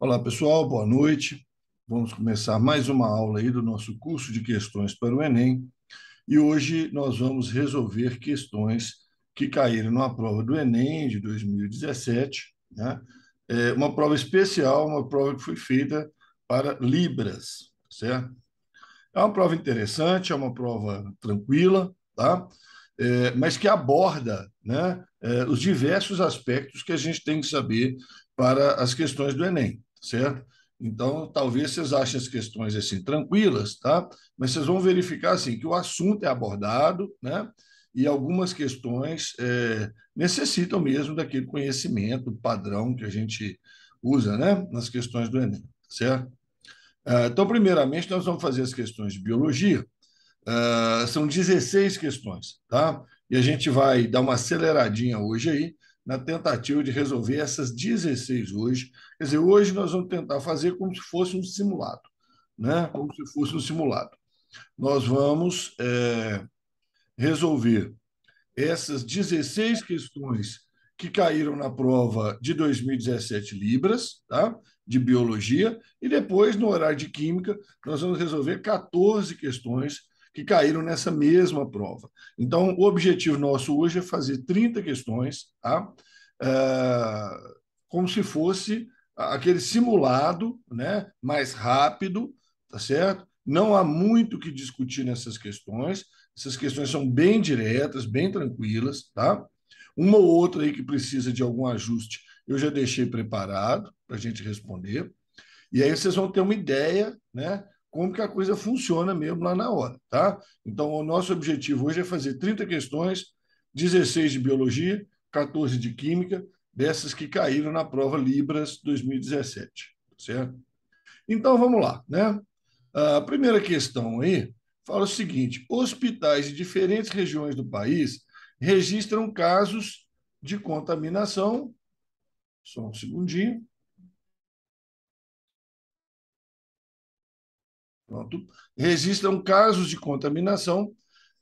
Olá, pessoal, boa noite. Vamos começar mais uma aula aí do nosso curso de questões para o Enem. E hoje nós vamos resolver questões que caíram na prova do Enem de 2017, né? É uma prova especial, uma prova que foi feita para Libras, tá certo? É uma prova interessante, é uma prova tranquila, tá? É, mas que aborda né, é, os diversos aspectos que a gente tem que saber para as questões do Enem certo? Então, talvez vocês achem as questões assim tranquilas, tá? Mas vocês vão verificar assim que o assunto é abordado, né? E algumas questões é, necessitam mesmo daquele conhecimento padrão que a gente usa, né? Nas questões do Enem, tá certo? É, então, primeiramente, nós vamos fazer as questões de biologia. É, são 16 questões, tá? E a gente vai dar uma aceleradinha hoje aí na tentativa de resolver essas 16 hoje. Quer dizer, hoje nós vamos tentar fazer como se fosse um simulado, né? como se fosse um simulado. Nós vamos é, resolver essas 16 questões que caíram na prova de 2017 Libras, tá? de biologia, e depois, no horário de química, nós vamos resolver 14 questões que caíram nessa mesma prova. Então, o objetivo nosso hoje é fazer 30 questões, tá? É, como se fosse aquele simulado, né? mais rápido, tá certo? Não há muito que discutir nessas questões. Essas questões são bem diretas, bem tranquilas, tá? Uma ou outra aí que precisa de algum ajuste, eu já deixei preparado para a gente responder. E aí vocês vão ter uma ideia, né, como que a coisa funciona mesmo lá na hora, tá? Então, o nosso objetivo hoje é fazer 30 questões, 16 de biologia, 14 de química, dessas que caíram na prova Libras 2017, tá certo? Então, vamos lá, né? A primeira questão aí fala o seguinte: hospitais de diferentes regiões do país registram casos de contaminação. Só um segundinho. pronto, registram casos de contaminação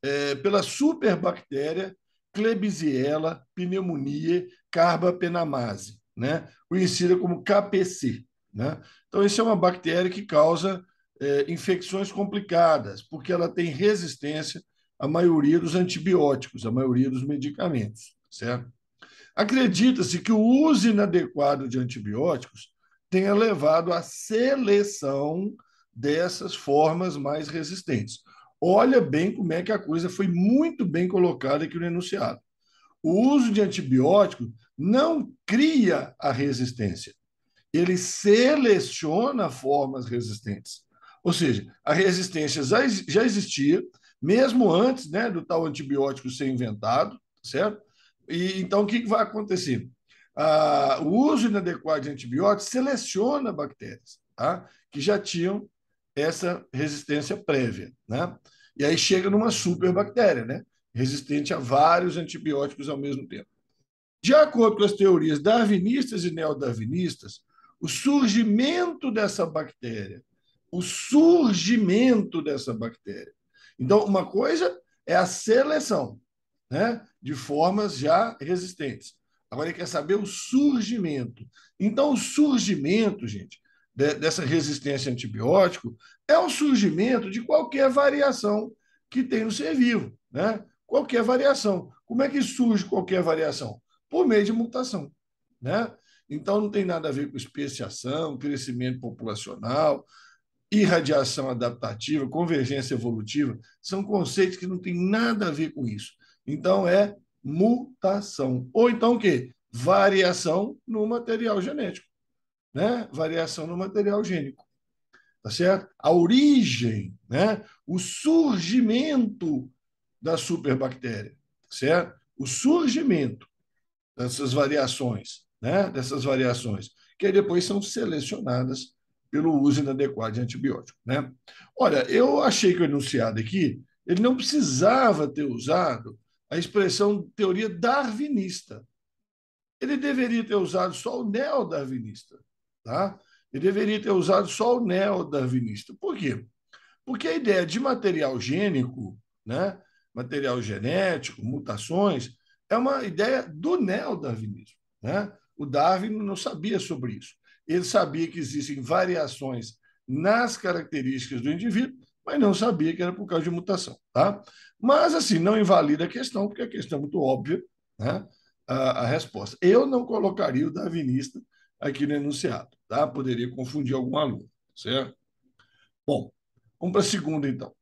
é, pela superbactéria Klebsiella pneumoniae carbapenamase, né? conhecida como KPC. Né? Então, isso é uma bactéria que causa é, infecções complicadas, porque ela tem resistência à maioria dos antibióticos, à maioria dos medicamentos, certo? Acredita-se que o uso inadequado de antibióticos tenha levado à seleção dessas formas mais resistentes. Olha bem como é que a coisa foi muito bem colocada aqui no enunciado. O uso de antibiótico não cria a resistência, ele seleciona formas resistentes. Ou seja, a resistência já existia, mesmo antes né, do tal antibiótico ser inventado, tá certo? E, então, o que vai acontecer? Ah, o uso inadequado de antibióticos seleciona bactérias tá? que já tinham essa resistência prévia, né? E aí chega numa superbactéria, né? Resistente a vários antibióticos ao mesmo tempo. De acordo com as teorias darwinistas e neodarwinistas, o surgimento dessa bactéria, o surgimento dessa bactéria. Então, uma coisa é a seleção, né, de formas já resistentes. Agora ele quer saber o surgimento. Então, o surgimento, gente, de, dessa resistência a antibiótico é o surgimento de qualquer variação que tem no ser vivo, né? Qualquer variação. Como é que surge qualquer variação? Por meio de mutação, né? Então não tem nada a ver com especiação, crescimento populacional, irradiação adaptativa, convergência evolutiva, são conceitos que não têm nada a ver com isso. Então é mutação. Ou então o quê? Variação no material genético né, variação no material gênico. Tá certo? A origem, né, o surgimento da superbactéria, tá certo? O surgimento dessas variações, né, dessas variações, que depois são selecionadas pelo uso inadequado de antibiótico, né? Olha, eu achei que o enunciado aqui, ele não precisava ter usado a expressão teoria darwinista. Ele deveria ter usado só o neodarwinista, Tá? Ele deveria ter usado só o neodarwinista. Por quê? Porque a ideia de material gênico, né, material genético, mutações, é uma ideia do neodarwinismo. Né? O Darwin não sabia sobre isso. Ele sabia que existem variações nas características do indivíduo, mas não sabia que era por causa de mutação. Tá? Mas, assim, não invalida a questão, porque a questão é muito óbvia né? a, a resposta. Eu não colocaria o darwinista aqui no enunciado tá? poderia confundir algum aluno, certo? Bom, vamos para a segunda, então.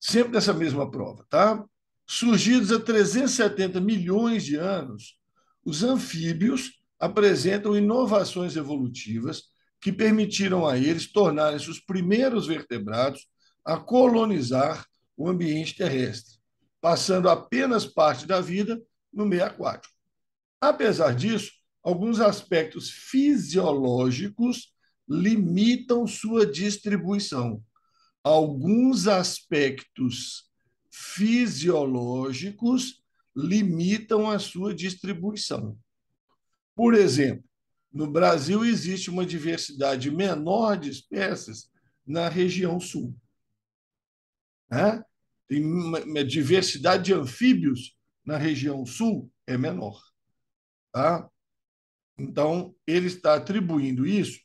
Sempre nessa mesma prova, tá? Surgidos há 370 milhões de anos, os anfíbios apresentam inovações evolutivas que permitiram a eles tornarem-se os primeiros vertebrados a colonizar o ambiente terrestre, passando apenas parte da vida no meio aquático. Apesar disso, alguns aspectos fisiológicos limitam sua distribuição. Alguns aspectos fisiológicos limitam a sua distribuição. Por exemplo, no Brasil existe uma diversidade menor de espécies na região sul. Né? Tem uma diversidade de anfíbios na região sul é menor. Tá? Então, ele está atribuindo isso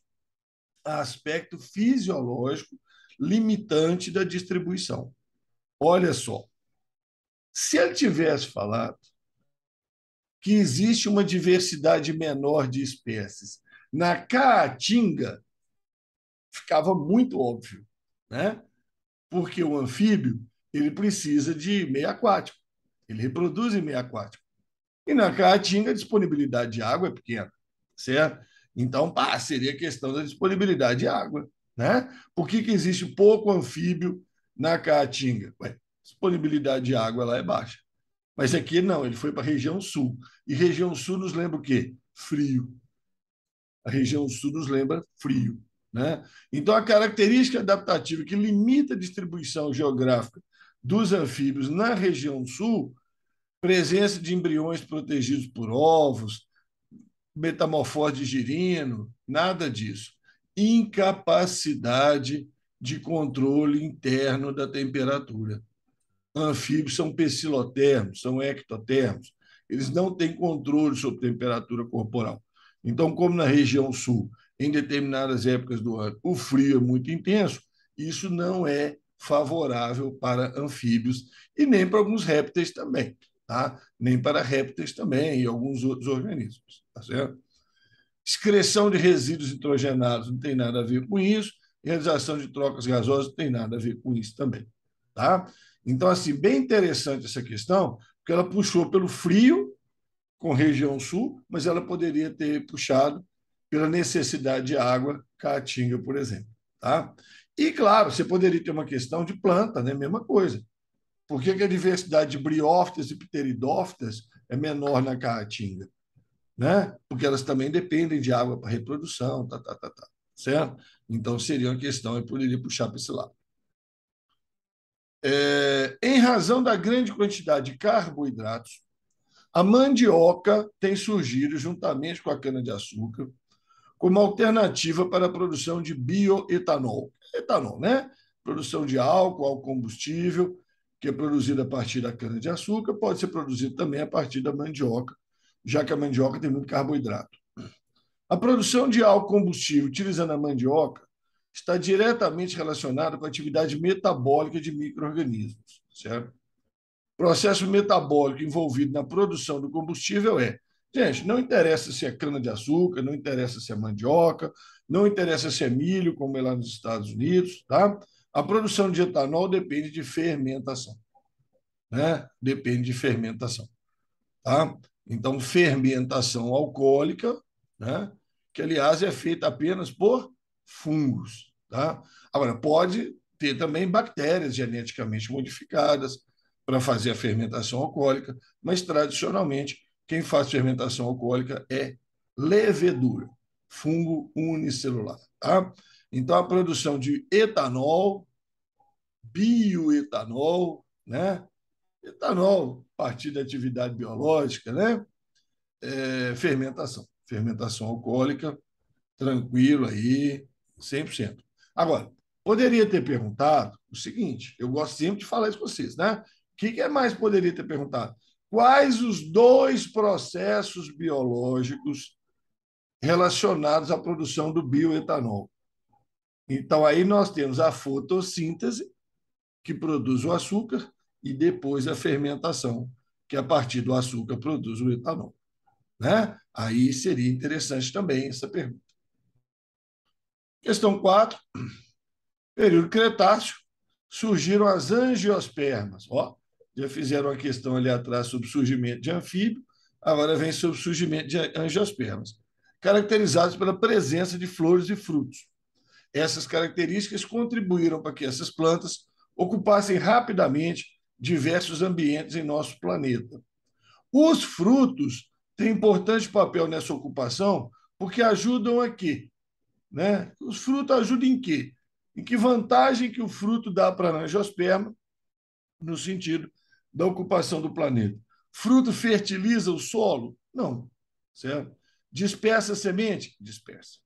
a aspecto fisiológico limitante da distribuição. Olha só. Se ele tivesse falado que existe uma diversidade menor de espécies na caatinga, ficava muito óbvio, né? Porque o anfíbio, ele precisa de meio aquático. Ele reproduz em meio aquático. E na caatinga a disponibilidade de água é pequena certo? Então, pá, seria questão da disponibilidade de água. Né? Por que, que existe pouco anfíbio na Caatinga? Ué, disponibilidade de água lá é baixa. Mas aqui não, ele foi para a região sul. E região sul nos lembra o quê? Frio. A região sul nos lembra frio. Né? Então, a característica adaptativa que limita a distribuição geográfica dos anfíbios na região sul, presença de embriões protegidos por ovos, metamorfose de girino, nada disso. Incapacidade de controle interno da temperatura. Anfíbios são pecilotermos, são ectotermos. Eles não têm controle sobre temperatura corporal. Então, como na região sul, em determinadas épocas do ano, o frio é muito intenso, isso não é favorável para anfíbios e nem para alguns répteis também, tá? Nem para répteis também e alguns outros organismos. Tá certo? Excreção de resíduos nitrogenados não tem nada a ver com isso. Realização de trocas gasosas não tem nada a ver com isso também. Tá? Então, assim, bem interessante essa questão, porque ela puxou pelo frio com região sul, mas ela poderia ter puxado pela necessidade de água, caatinga, por exemplo. Tá? E, claro, você poderia ter uma questão de planta, né? mesma coisa. Por que, que a diversidade de briófitas e pteridófitas é menor na caatinga? né? porque elas também dependem de água para reprodução, tá, tá, tá, tá, certo? Então, seria uma questão, eu poderia puxar para esse lado. É, em razão da grande quantidade de carboidratos, a mandioca tem surgido, juntamente com a cana-de-açúcar, como alternativa para a produção de bioetanol. Etanol, né? Produção de álcool, álcool combustível, que é produzido a partir da cana-de-açúcar, pode ser produzido também a partir da mandioca, já que a mandioca tem muito carboidrato. A produção de álcool combustível utilizando a mandioca está diretamente relacionada com a atividade metabólica de micro-organismos, certo? O processo metabólico envolvido na produção do combustível é Gente, não interessa se é cana-de-açúcar, não interessa se é mandioca, não interessa se é milho, como é lá nos Estados Unidos, tá? A produção de etanol depende de fermentação, né? Depende de fermentação, tá? Então, fermentação alcoólica, né? que, aliás, é feita apenas por fungos. Tá? Agora, pode ter também bactérias geneticamente modificadas para fazer a fermentação alcoólica, mas, tradicionalmente, quem faz fermentação alcoólica é levedura, fungo unicelular. Tá? Então, a produção de etanol, bioetanol, né? etanol, a partir da atividade biológica, né? É, fermentação. Fermentação alcoólica, tranquilo aí, 100%. Agora, poderia ter perguntado o seguinte: eu gosto sempre de falar isso com vocês, né? O que, que é mais poderia ter perguntado? Quais os dois processos biológicos relacionados à produção do bioetanol? Então, aí nós temos a fotossíntese, que produz o açúcar, e depois a fermentação, que a partir do açúcar produz o etanol. Né? Aí seria interessante também essa pergunta. Questão 4. Período Cretáceo, surgiram as angiospermas. Ó, já fizeram uma questão ali atrás sobre o surgimento de anfíbio, agora vem sobre o surgimento de angiospermas, caracterizados pela presença de flores e frutos. Essas características contribuíram para que essas plantas ocupassem rapidamente diversos ambientes em nosso planeta. Os frutos têm importante papel nessa ocupação, porque ajudam a quê? Né? Os frutos ajudam em quê? Em que vantagem que o fruto dá para a angiosperma, no sentido da ocupação do planeta? Fruto fertiliza o solo? Não, certo? Dispersa a semente? Dispersa.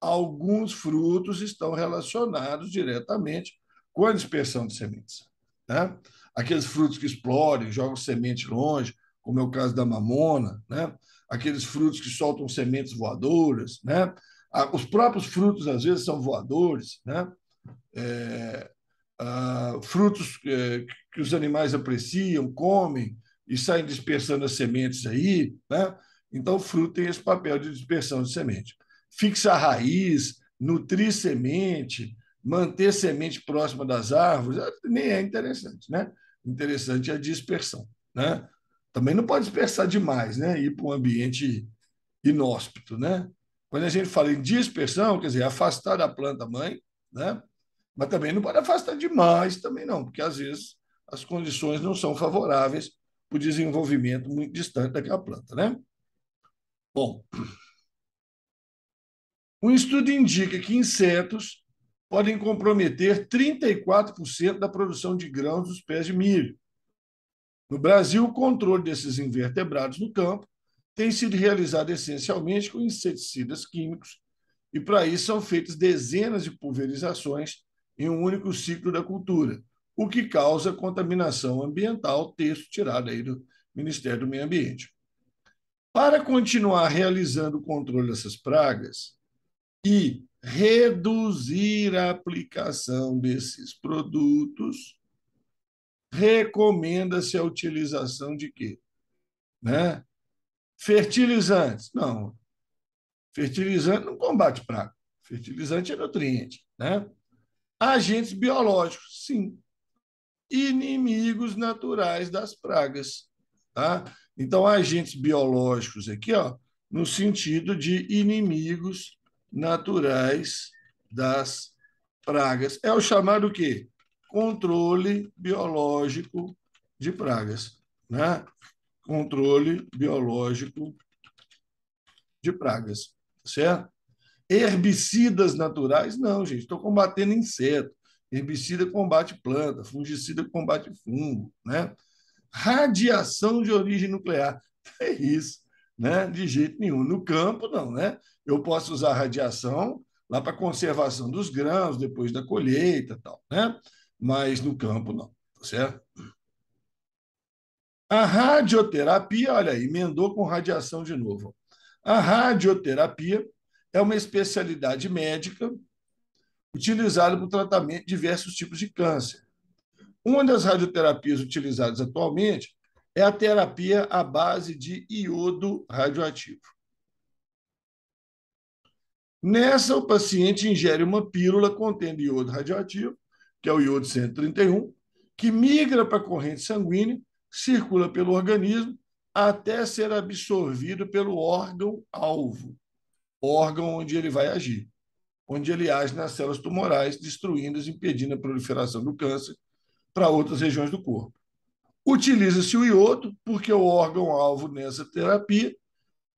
Alguns frutos estão relacionados diretamente com a dispersão de sementes. Né? Aqueles frutos que explodem, jogam semente longe, como é o caso da mamona, né? aqueles frutos que soltam sementes voadoras. Né? Ah, os próprios frutos, às vezes, são voadores. Né? É, ah, frutos que, é, que os animais apreciam, comem e saem dispersando as sementes aí. Né? Então, o fruto tem esse papel de dispersão de semente. a raiz, nutrir semente, manter semente próxima das árvores ah, nem é interessante, né? Interessante é a dispersão, né? Também não pode dispersar demais, né? Ir para um ambiente inóspito, né? Quando a gente fala em dispersão, quer dizer, afastar da planta mãe, né? Mas também não pode afastar demais, também não, porque às vezes as condições não são favoráveis para o desenvolvimento muito distante daquela planta, né? Bom, um estudo indica que insetos podem comprometer 34% da produção de grãos dos pés de milho. No Brasil, o controle desses invertebrados no campo tem sido realizado essencialmente com inseticidas químicos e, para isso, são feitas dezenas de pulverizações em um único ciclo da cultura, o que causa contaminação ambiental, texto tirado aí do Ministério do Meio Ambiente. Para continuar realizando o controle dessas pragas e reduzir a aplicação desses produtos, recomenda-se a utilização de quê? Né? Fertilizantes. Não. Fertilizante não combate praga. Fertilizante é nutriente. Né? Agentes biológicos, sim. Inimigos naturais das pragas. Tá? Então, agentes biológicos aqui, ó, no sentido de inimigos naturais das pragas. É o chamado que controle biológico de pragas, né? Controle biológico de pragas, tá certo? Herbicidas naturais, não, gente. Estou combatendo inseto. Herbicida combate planta, fungicida combate fungo, né? Radiação de origem nuclear. É isso né? De jeito nenhum. No campo, não, né? Eu posso usar radiação lá para conservação dos grãos, depois da colheita tal, né? Mas no campo, não, tá certo? A radioterapia, olha aí, emendou com radiação de novo. A radioterapia é uma especialidade médica utilizada para o tratamento de diversos tipos de câncer. Uma das radioterapias utilizadas atualmente é a terapia à base de iodo radioativo. Nessa, o paciente ingere uma pílula contendo iodo radioativo, que é o iodo 131, que migra para a corrente sanguínea, circula pelo organismo até ser absorvido pelo órgão-alvo, órgão onde ele vai agir, onde ele age nas células tumorais, destruindo-as, impedindo a proliferação do câncer para outras regiões do corpo. Utiliza-se o iodo, porque o órgão-alvo nessa terapia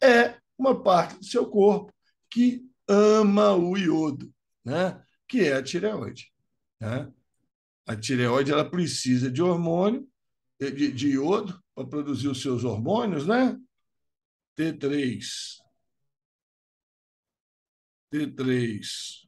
é uma parte do seu corpo que ama o iodo, né? que é a tireoide. Né? A tireoide ela precisa de hormônio, de, de iodo, para produzir os seus hormônios, né? T3. T3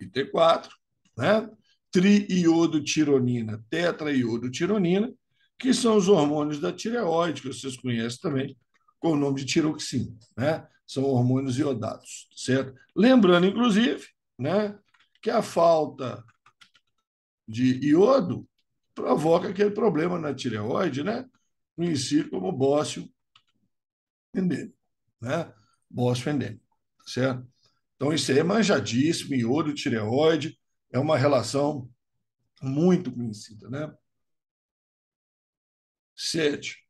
e T4, né? triiodotironina, tetraiodotironina, que são os hormônios da tireoide, que vocês conhecem também com o nome de tiroxina. Né? São hormônios iodados, tá certo? Lembrando, inclusive, né, que a falta de iodo provoca aquele problema na tireoide, né? conhecido como bócio endêmico. Né? Bócio endêmico, tá certo? Então, isso é manjadíssimo, iodo, tireoide, é uma relação muito conhecida. Né? Sete.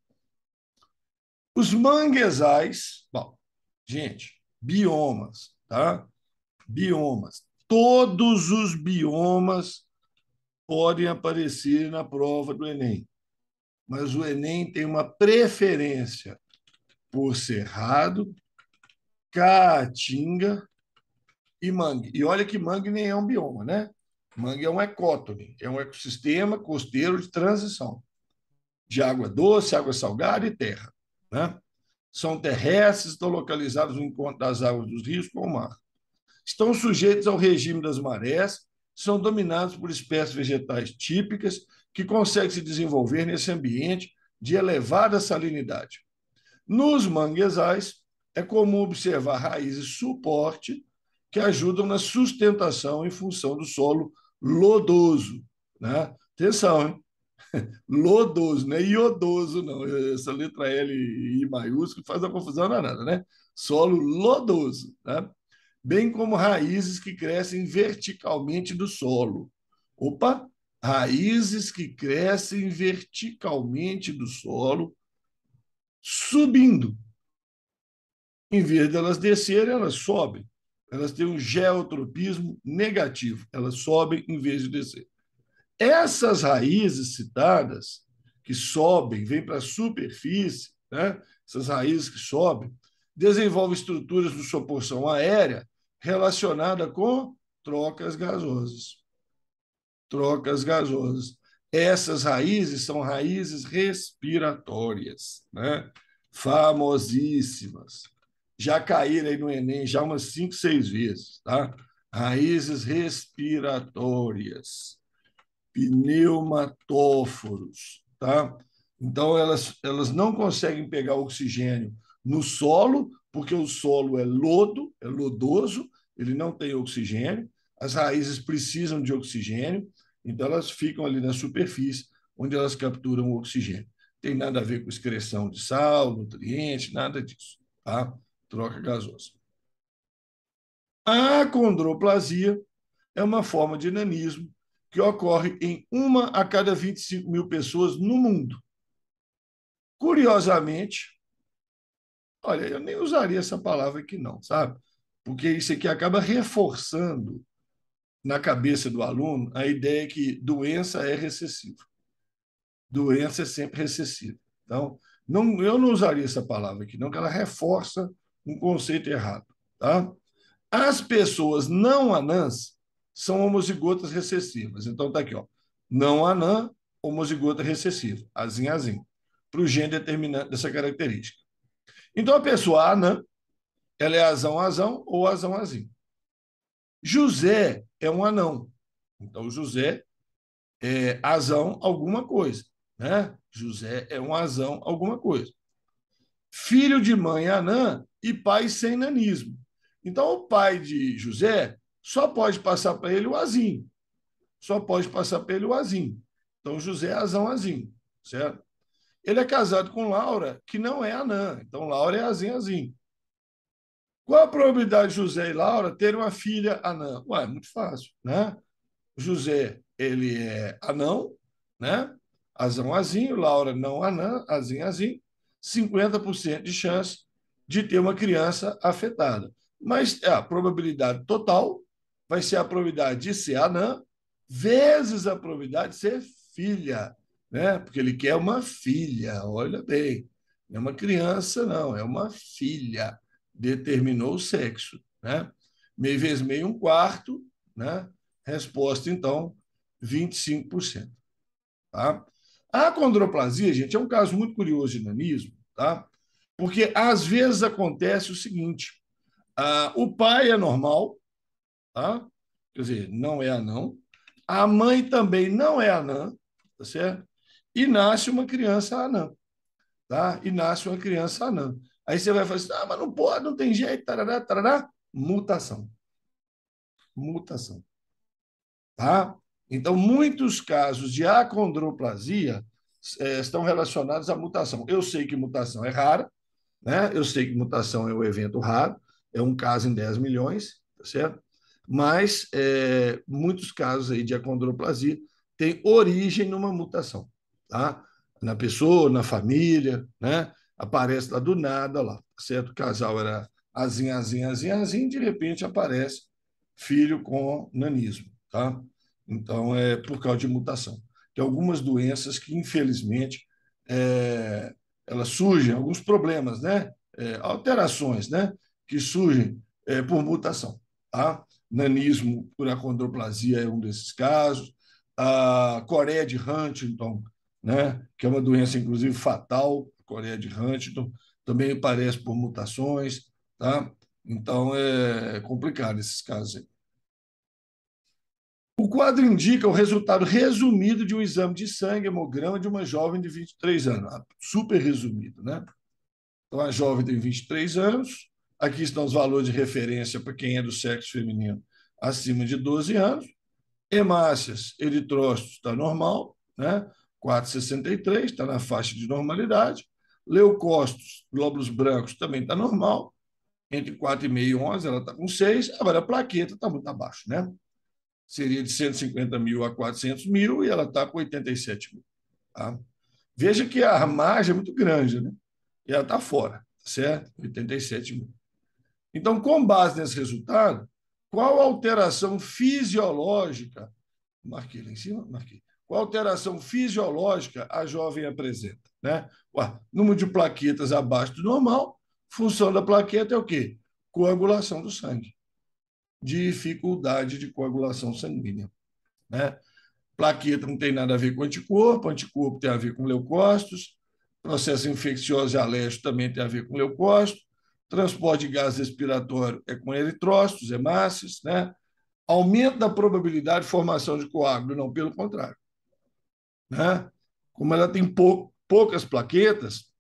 Os manguezais, bom, gente, biomas, tá? Biomas. Todos os biomas podem aparecer na prova do Enem. Mas o Enem tem uma preferência por Cerrado, Caatinga e mangue. E olha que mangue nem é um bioma, né? Mangue é um ecótone, é um ecossistema costeiro de transição de água doce, água salgada e terra. Né? São terrestres, estão localizados no encontro das águas dos rios com o mar. Estão sujeitos ao regime das marés, são dominados por espécies vegetais típicas que conseguem se desenvolver nesse ambiente de elevada salinidade. Nos manguezais, é comum observar raízes suporte que ajudam na sustentação em função do solo lodoso. Né? Atenção, hein? Lodoso, não é iodoso, não. Essa letra L e I maiúsculo faz a confusão danada, né? Solo lodoso, né? bem como raízes que crescem verticalmente do solo. Opa! Raízes que crescem verticalmente do solo, subindo. Em vez delas de descerem, elas sobem. Elas têm um geotropismo negativo, elas sobem em vez de descer. Essas raízes citadas, que sobem, vêm para a superfície, né? essas raízes que sobem, desenvolvem estruturas de sua porção aérea relacionada com trocas gasosas. Trocas gasosas. Essas raízes são raízes respiratórias, né? famosíssimas já caíram aí no Enem já umas cinco, seis vezes, tá? Raízes respiratórias, pneumatóforos, tá? Então, elas, elas não conseguem pegar oxigênio no solo, porque o solo é lodo, é lodoso, ele não tem oxigênio, as raízes precisam de oxigênio, então elas ficam ali na superfície, onde elas capturam o oxigênio. Tem nada a ver com excreção de sal, nutriente, nada disso. Tá? troca gasosa. A condroplasia é uma forma de nanismo que ocorre em uma a cada 25 mil pessoas no mundo. Curiosamente, olha, eu nem usaria essa palavra aqui não, sabe? Porque isso aqui acaba reforçando na cabeça do aluno a ideia que doença é recessiva. Doença é sempre recessiva. Então, não, eu não usaria essa palavra aqui, não, que ela reforça um conceito errado. Tá? As pessoas não anãs são homozigotas recessivas. Então, está aqui, ó. não anã, homozigota recessiva, azim, azim, para o gene determinante dessa característica. Então, a pessoa anã, ela é azão, azão ou azão, azim. José é um anão. Então, José é azão alguma coisa. Né? José é um azão alguma coisa. Filho de mãe anã e pai sem nanismo. Então, o pai de José só pode passar para ele o azim, Só pode passar para ele o azim, Então, José é azão azim, certo? Ele é casado com Laura, que não é anã. Então, Laura é azim. Azim. Qual a probabilidade de José e Laura terem uma filha anã? Ué, muito fácil, né? José, ele é anão, né? Azão azinho, Laura não anã, azinho Azim. 50% de chance de ter uma criança afetada. Mas é a probabilidade total vai ser a probabilidade de ser anã vezes a probabilidade de ser filha, né? Porque ele quer uma filha, olha bem. Não é uma criança, não, é uma filha. Determinou o sexo, né? Meio vezes meio, um quarto, né? Resposta, então, 25%. Tá? A condroplasia, gente, é um caso muito curioso de nanismo, tá? Porque às vezes acontece o seguinte: ah, o pai é normal, tá? quer dizer, não é anão, a mãe também não é anã, tá certo? E nasce uma criança anã, tá? E nasce uma criança anã. Aí você vai falar assim, ah, mas não pode, não tem jeito, tarará, tarará. Mutação. Mutação. Tá? Então, muitos casos de acondroplasia é, estão relacionados à mutação. Eu sei que mutação é rara, né? Eu sei que mutação é um evento raro, é um caso em 10 milhões, tá certo? Mas é, muitos casos aí de acondroplasia têm origem numa mutação, tá? Na pessoa, na família, né? Aparece lá do nada lá, tá certo? O casal era azinha, azinha, azinha, azinha, de repente aparece filho com nanismo, tá? Então é por causa de mutação. Tem algumas doenças que infelizmente é, elas surgem, alguns problemas, né? É, alterações né? que surgem é, por mutação. Tá? Nanismo por acondroplasia é um desses casos. A Coreia de Huntington, né? que é uma doença, inclusive, fatal, Coreia de Huntington, também aparece por mutações. Tá? Então, é complicado esses casos aí. O quadro indica o resultado resumido de um exame de sangue hemograma de uma jovem de 23 anos. Ah, super resumido, né? Então, a jovem tem 23 anos. Aqui estão os valores de referência para quem é do sexo feminino acima de 12 anos. Hemácias, eritrócitos, está normal, né? 4,63, está na faixa de normalidade. Leucócitos, glóbulos brancos, também está normal. Entre 4,5 e 11, ela está com 6. Agora, a plaqueta está muito abaixo, né? seria de 150 mil a 400 mil e ela está com 87 mil. Tá? Veja que a margem é muito grande, né? E ela está fora, tá certo? 87 mil. Então, com base nesse resultado, qual alteração fisiológica, marquei lá em cima, marquei, qual alteração fisiológica a jovem apresenta? Né? Ué, número de plaquetas abaixo do normal, função da plaqueta é o quê? Coagulação do sangue dificuldade de coagulação sanguínea. Né? Plaqueta não tem nada a ver com anticorpo, anticorpo tem a ver com leucócitos, processo infeccioso e alérgico também tem a ver com leucócitos, transporte de gás respiratório é com eritrócitos, hemácias, né? aumento da probabilidade de formação de coágulo, não pelo contrário. Né? Como ela tem pou, poucas plaquetas,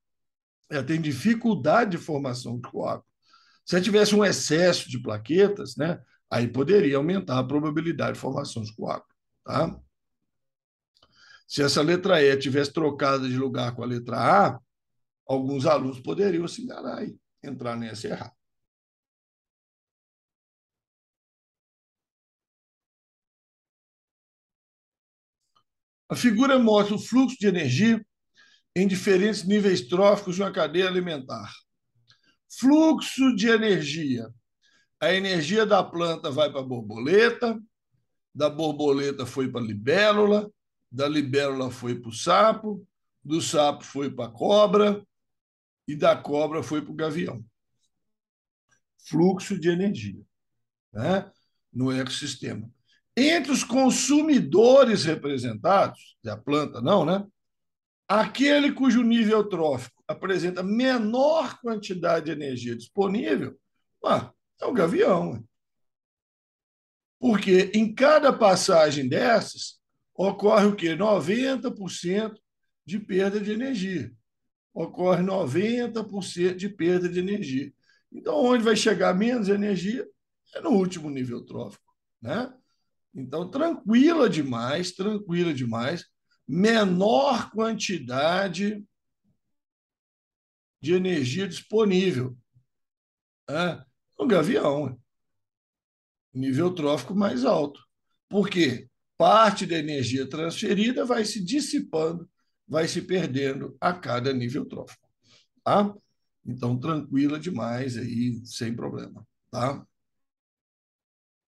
ela tem dificuldade de formação de coágulo. Se ela tivesse um excesso de plaquetas, né, Aí poderia aumentar a probabilidade de formação de coágulo. Tá? Se essa letra E tivesse trocada de lugar com a letra A, alguns alunos poderiam se enganar e entrar nessa errada. A figura mostra o fluxo de energia em diferentes níveis tróficos de uma cadeia alimentar. Fluxo de energia a energia da planta vai para a borboleta, da borboleta foi para a libélula, da libélula foi para o sapo, do sapo foi para a cobra e da cobra foi para o gavião. Fluxo de energia né? no ecossistema. Entre os consumidores representados, da planta não, né? Aquele cujo nível trófico apresenta menor quantidade de energia disponível, ah, é um Gavião. Porque em cada passagem dessas, ocorre o quê? 90% de perda de energia. Ocorre 90% de perda de energia. Então, onde vai chegar menos energia é no último nível trófico. Né? Então, tranquila demais, tranquila demais. Menor quantidade de energia disponível. Né? o gavião. Nível trófico mais alto. Por quê? Parte da energia transferida vai se dissipando, vai se perdendo a cada nível trófico. Tá? Então, tranquila demais aí, sem problema. Tá?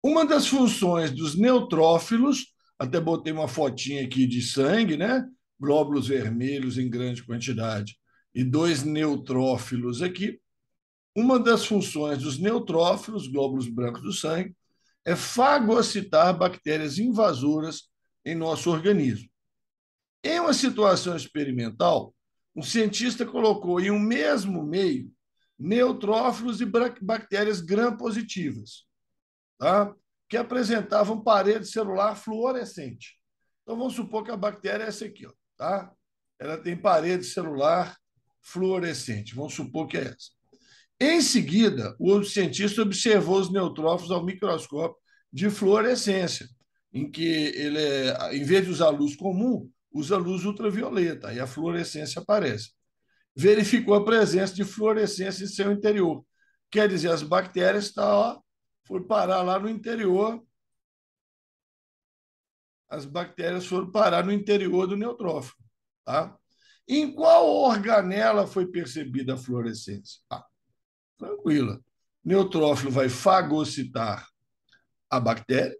Uma das funções dos neutrófilos, até botei uma fotinha aqui de sangue, né? Glóbulos vermelhos em grande quantidade e dois neutrófilos aqui. Uma das funções dos neutrófilos, glóbulos brancos do sangue, é fagocitar bactérias invasoras em nosso organismo. Em uma situação experimental, um cientista colocou em um mesmo meio neutrófilos e bactérias gram-positivas, tá? que apresentavam parede celular fluorescente. Então, vamos supor que a bactéria é essa aqui. Ó, tá? Ela tem parede celular fluorescente. Vamos supor que é essa. Em seguida, o cientista observou os neutrófilos ao microscópio de fluorescência, em que ele, é, em vez de usar luz comum, usa luz ultravioleta, e a fluorescência aparece. Verificou a presença de fluorescência em seu interior. Quer dizer, as bactérias estão, tá, foram parar lá no interior. As bactérias foram parar no interior do neutrófilo. Tá? Em qual organela foi percebida a fluorescência? Ah, tranquila. Neutrófilo vai fagocitar a bactéria,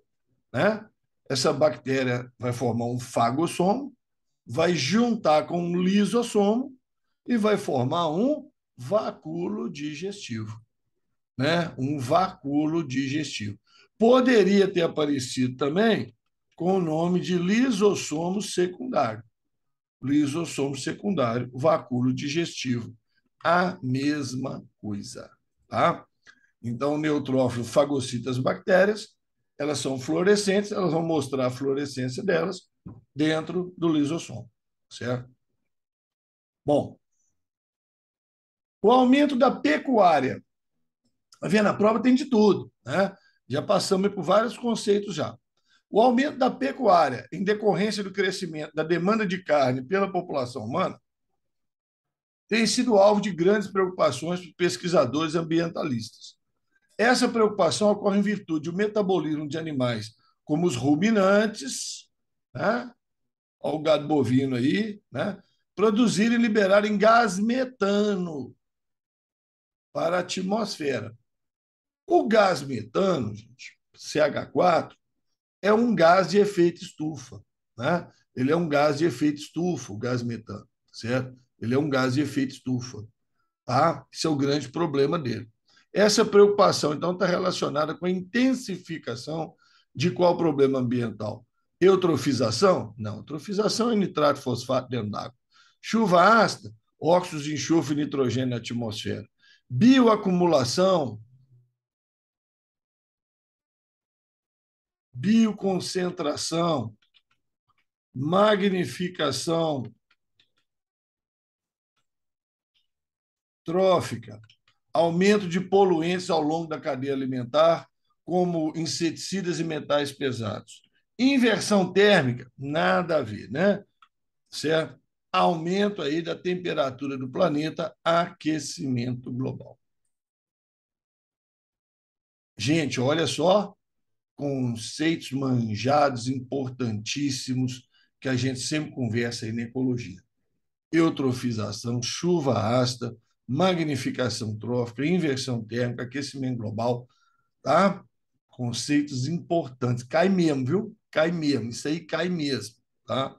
né? Essa bactéria vai formar um fagossomo, vai juntar com um lisossomo e vai formar um vacúolo digestivo, né? Um vacúolo digestivo. Poderia ter aparecido também com o nome de lisossomo secundário. Lisossomo secundário, vacúolo digestivo a mesma coisa. Tá? Então, neutrófilo fagocita as bactérias, elas são fluorescentes, elas vão mostrar a fluorescência delas dentro do lisossomo, certo? Bom, o aumento da pecuária. Tá vendo? A prova tem de tudo, né? Já passamos por vários conceitos já. O aumento da pecuária, em decorrência do crescimento da demanda de carne pela população humana, tem sido alvo de grandes preocupações por pesquisadores ambientalistas. Essa preocupação ocorre em virtude do metabolismo de animais, como os ruminantes, né? Olha o gado bovino aí, né? produzirem e liberarem gás metano para a atmosfera. O gás metano, gente, CH4, é um gás de efeito estufa. Né? Ele é um gás de efeito estufa, o gás metano, certo? Ele é um gás de efeito estufa. Tá? Esse é o grande problema dele. Essa preocupação, então, está relacionada com a intensificação de qual problema ambiental? Eutrofização? Não, eutrofização é nitrato e fosfato dentro d'água. Chuva ácida, óxidos de enxofre e nitrogênio na atmosfera. Bioacumulação, bioconcentração, magnificação trófica, aumento de poluentes ao longo da cadeia alimentar, como inseticidas e metais pesados. Inversão térmica, nada a ver, né? Certo? Aumento aí da temperatura do planeta, aquecimento global. Gente, olha só, conceitos manjados importantíssimos que a gente sempre conversa aí na ecologia. Eutrofização, chuva ácida, magnificação trófica, inversão térmica, aquecimento global, tá? Conceitos importantes. Cai mesmo, viu? Cai mesmo. Isso aí cai mesmo, tá?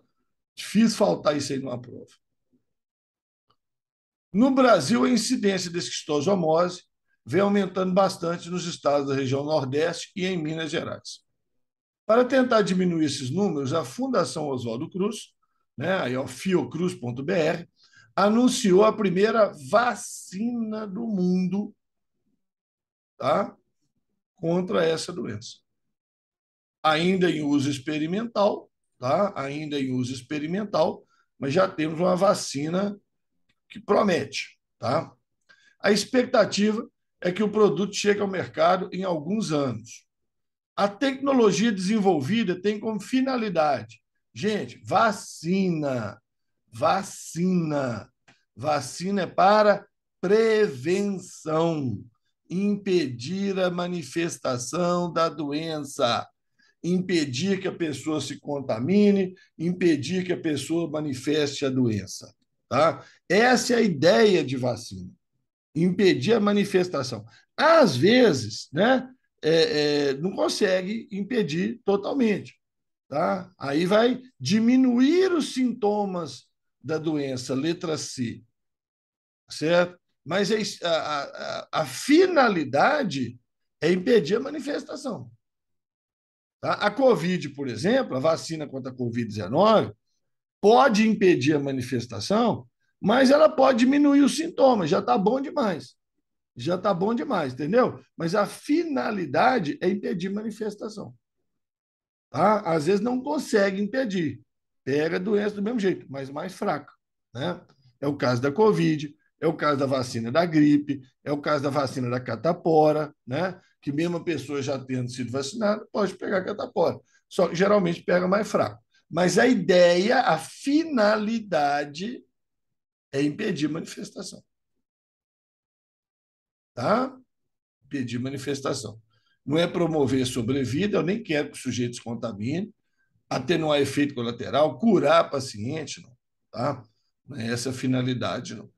Difícil faltar isso aí numa prova. No Brasil, a incidência desse esquistosomose vem aumentando bastante nos estados da região Nordeste e em Minas Gerais. Para tentar diminuir esses números, a Fundação Oswaldo Cruz, né, aí é fiocruz.br, anunciou a primeira vacina do mundo tá? contra essa doença. Ainda em uso experimental, tá? ainda em uso experimental, mas já temos uma vacina que promete. Tá? A expectativa é que o produto chegue ao mercado em alguns anos. A tecnologia desenvolvida tem como finalidade, gente, vacina vacina. Vacina é para prevenção, impedir a manifestação da doença, impedir que a pessoa se contamine, impedir que a pessoa manifeste a doença. Tá? Essa é a ideia de vacina, impedir a manifestação. Às vezes, né, é, é, não consegue impedir totalmente. Tá? Aí vai diminuir os sintomas da doença, letra C, certo? Mas é a, a, a finalidade é impedir a manifestação. Tá? A Covid, por exemplo, a vacina contra a Covid-19, pode impedir a manifestação, mas ela pode diminuir os sintomas, já está bom demais. Já está bom demais, entendeu? Mas a finalidade é impedir manifestação. Tá? Às vezes não consegue impedir, pega a doença do mesmo jeito, mas mais fraca. Né? É o caso da Covid, é o caso da vacina da gripe, é o caso da vacina da catapora, né? que mesmo a pessoa já tendo sido vacinada, pode pegar a catapora. Só que geralmente pega mais fraco. Mas a ideia, a finalidade é impedir manifestação. Tá? Impedir manifestação. Não é promover sobrevida, eu nem quero que o sujeito se contamine, atenuar efeito colateral, curar paciente, não, tá? Não é essa a finalidade, não.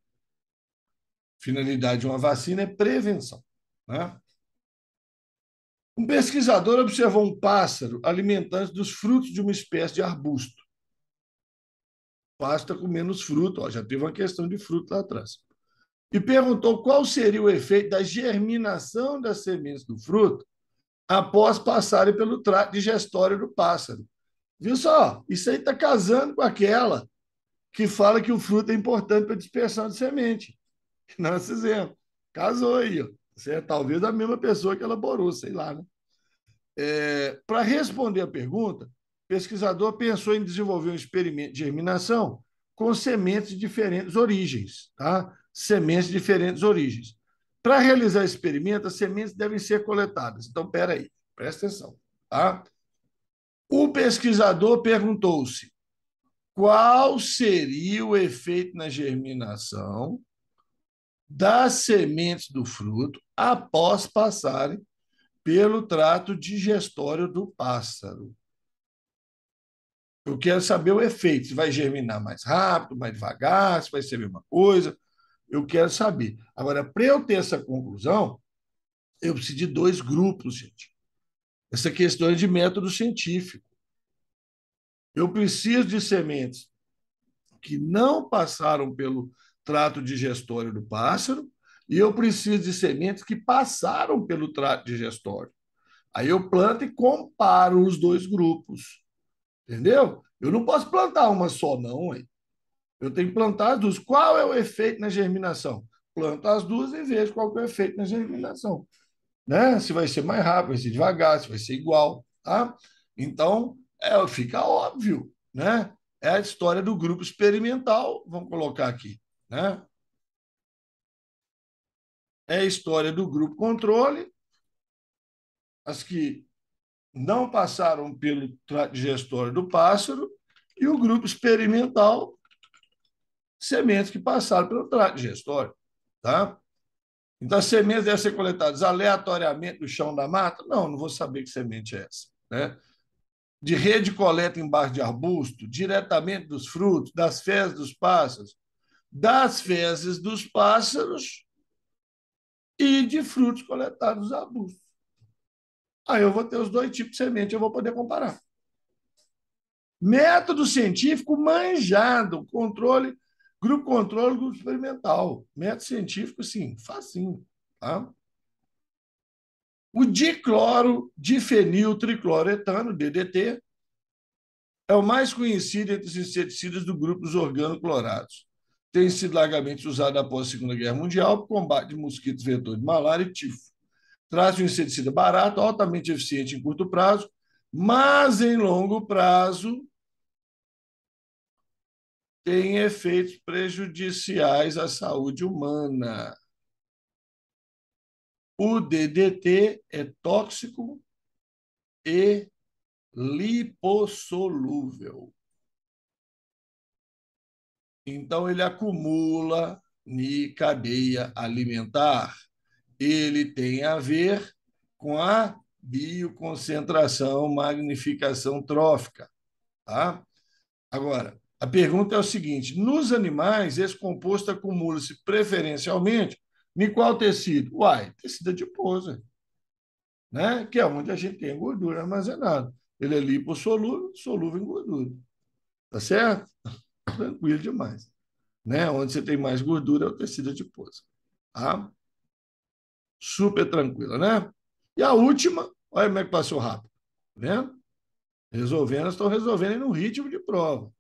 Finalidade de uma vacina é prevenção, né? Um pesquisador observou um pássaro alimentando dos frutos de uma espécie de arbusto. Pasta tá com menos fruto, ó, já teve uma questão de fruto lá atrás. E perguntou qual seria o efeito da germinação das sementes do fruto após passarem pelo trato digestório do pássaro, Viu só? Isso aí está casando com aquela que fala que o fruto é importante para dispersão de semente. Nós fizemos. É Casou aí. Ó. Você é talvez a mesma pessoa que elaborou, sei lá. Né? É, para responder a pergunta, o pesquisador pensou em desenvolver um experimento de germinação com sementes de diferentes origens. Tá? Sementes de diferentes origens. Para realizar o experimento, as sementes devem ser coletadas. Então, pera aí, presta atenção. Tá? O pesquisador perguntou-se qual seria o efeito na germinação das sementes do fruto após passarem pelo trato digestório do pássaro. Eu quero saber o efeito, se vai germinar mais rápido, mais devagar, se vai ser a mesma coisa. Eu quero saber. Agora, para eu ter essa conclusão, eu preciso de dois grupos, gente essa questão é de método científico. Eu preciso de sementes que não passaram pelo trato digestório do pássaro e eu preciso de sementes que passaram pelo trato digestório. Aí eu planto e comparo os dois grupos. Entendeu? Eu não posso plantar uma só, não. Hein? Eu tenho que plantar as duas. Qual é o efeito na germinação? Planto as duas e vejo qual é o efeito na germinação né? Se vai ser mais rápido, se devagar, se vai ser igual, tá? Então, é, fica óbvio, né? É a história do grupo experimental, vamos colocar aqui, né? É a história do grupo controle, as que não passaram pelo digestório do pássaro e o grupo experimental sementes que passaram pelo trato digestório, tá? Então, as sementes devem ser coletadas aleatoriamente do chão da mata? Não, não vou saber que semente é essa. Né? De rede coleta embaixo de arbusto, diretamente dos frutos, das fezes dos pássaros, das fezes dos pássaros e de frutos coletados dos arbustos. Aí eu vou ter os dois tipos de semente, eu vou poder comparar. Método científico manjado, controle Grupo controle, grupo experimental. Método científico, sim, facinho. Tá? O dicloro, difenil, tricloretano, DDT, é o mais conhecido entre os inseticidas do grupo dos organoclorados. Tem sido largamente usado após a Segunda Guerra Mundial para combate de mosquitos vetores de malária e tifo. Traz um inseticida barato, altamente eficiente em curto prazo, mas em longo prazo tem efeitos prejudiciais à saúde humana. O DDT é tóxico e lipossolúvel. Então, ele acumula na cadeia alimentar. Ele tem a ver com a bioconcentração, magnificação trófica. Tá? Agora, a pergunta é o seguinte: nos animais, esse composto acumula-se preferencialmente em qual tecido? Uai, tecido adiposo, né? que é onde a gente tem gordura armazenada. Ele é lipossolúvel, solúvel em gordura. Tá certo? Tranquilo demais. Né? Onde você tem mais gordura é o tecido adiposo. Tá? Super tranquila, né? E a última, olha como é que passou rápido. Tá vendo? Resolvendo, estão resolvendo no ritmo de prova.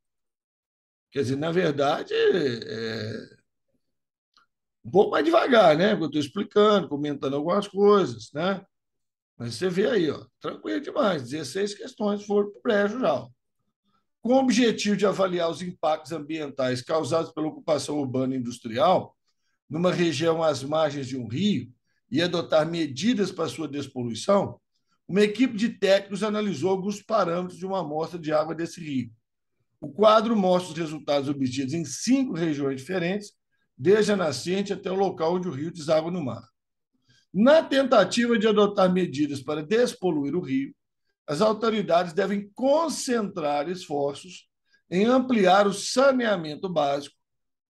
Quer dizer, na verdade, é, é um pouco mais devagar, né? Porque eu estou explicando, comentando algumas coisas, né? Mas você vê aí, ó, tranquilo demais, 16 questões foram para o prédio já Com o objetivo de avaliar os impactos ambientais causados pela ocupação urbana e industrial numa região às margens de um rio e adotar medidas para sua despoluição, uma equipe de técnicos analisou alguns parâmetros de uma amostra de água desse rio o quadro mostra os resultados obtidos em cinco regiões diferentes, desde a nascente até o local onde o rio deságua no mar. Na tentativa de adotar medidas para despoluir o rio, as autoridades devem concentrar esforços em ampliar o saneamento básico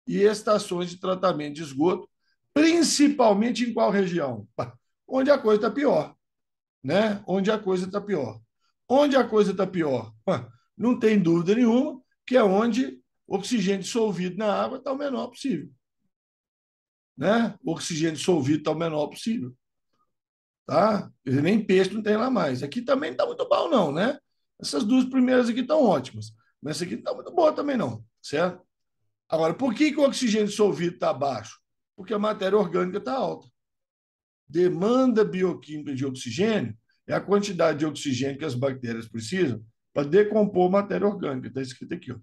e estações de tratamento de esgoto, principalmente em qual região? Onde a coisa está pior. Né? Onde a coisa está pior. Onde a coisa está pior? não tem dúvida nenhuma que é onde o oxigênio dissolvido na água está o menor possível. Né? O oxigênio dissolvido está o menor possível. Tá? Nem peixe não tem lá mais. Aqui também não está muito bom, não, né? Essas duas primeiras aqui estão ótimas. Mas essa aqui não está muito boa também, não. Certo? Agora, por que, que o oxigênio dissolvido está baixo? Porque a matéria orgânica está alta. Demanda bioquímica de oxigênio é a quantidade de oxigênio que as bactérias precisam para decompor matéria orgânica. Está escrito aqui. Ó.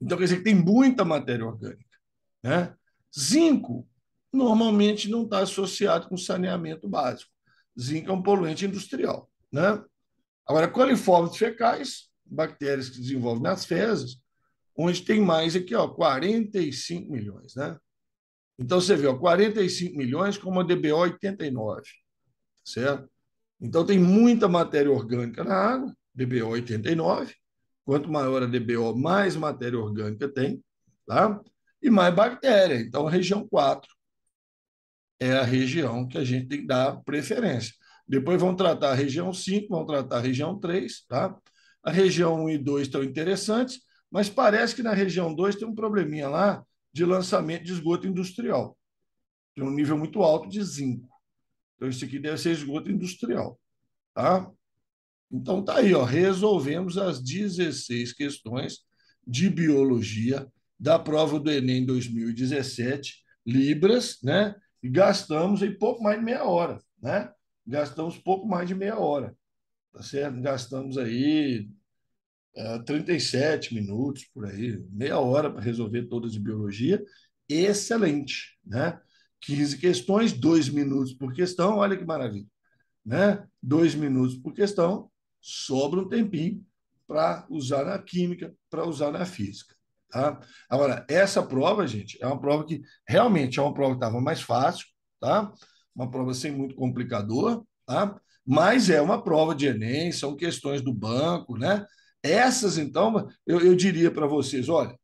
Então, quer dizer que tem muita matéria orgânica. Né? Zinco normalmente não está associado com saneamento básico. Zinco é um poluente industrial. Né? Agora, coliformes fecais, bactérias que desenvolvem nas fezes, onde tem mais aqui, ó, 45 milhões. Né? Então, você vê, ó, 45 milhões com uma DBO 89, tá certo? Então, tem muita matéria orgânica na água, DBO 89. Quanto maior a DBO, mais matéria orgânica tem, tá? E mais bactéria. Então, a região 4 é a região que a gente tem que dar preferência. Depois vão tratar a região 5, vão tratar a região 3, tá? A região 1 e 2 estão interessantes, mas parece que na região 2 tem um probleminha lá de lançamento de esgoto industrial. Tem um nível muito alto de zinco. Então, isso aqui deve ser esgoto industrial, tá? Então, tá aí, ó, resolvemos as 16 questões de biologia da prova do Enem 2017, Libras, né? E gastamos aí pouco mais de meia hora, né? Gastamos pouco mais de meia hora, tá certo? Gastamos aí é, 37 minutos por aí, meia hora para resolver todas de biologia. Excelente, né? 15 questões, dois minutos por questão, olha que maravilha, né? Dois minutos por questão, sobra um tempinho para usar na química, para usar na física. Tá? Agora, essa prova, gente, é uma prova que realmente é uma prova que estava mais fácil, tá? uma prova sem muito complicador, tá? mas é uma prova de Enem, são questões do banco. Né? Essas, então, eu, eu diria para vocês: olha,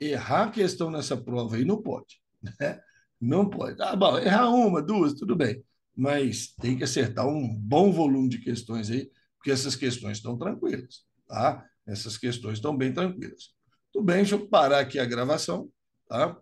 errar a questão nessa prova aí não pode. Né? Não pode. Ah, bom, errar uma, duas, tudo bem. Mas tem que acertar um bom volume de questões aí porque essas questões estão tranquilas. Tá? Essas questões estão bem tranquilas. Tudo bem, deixa eu parar aqui a gravação. Tá?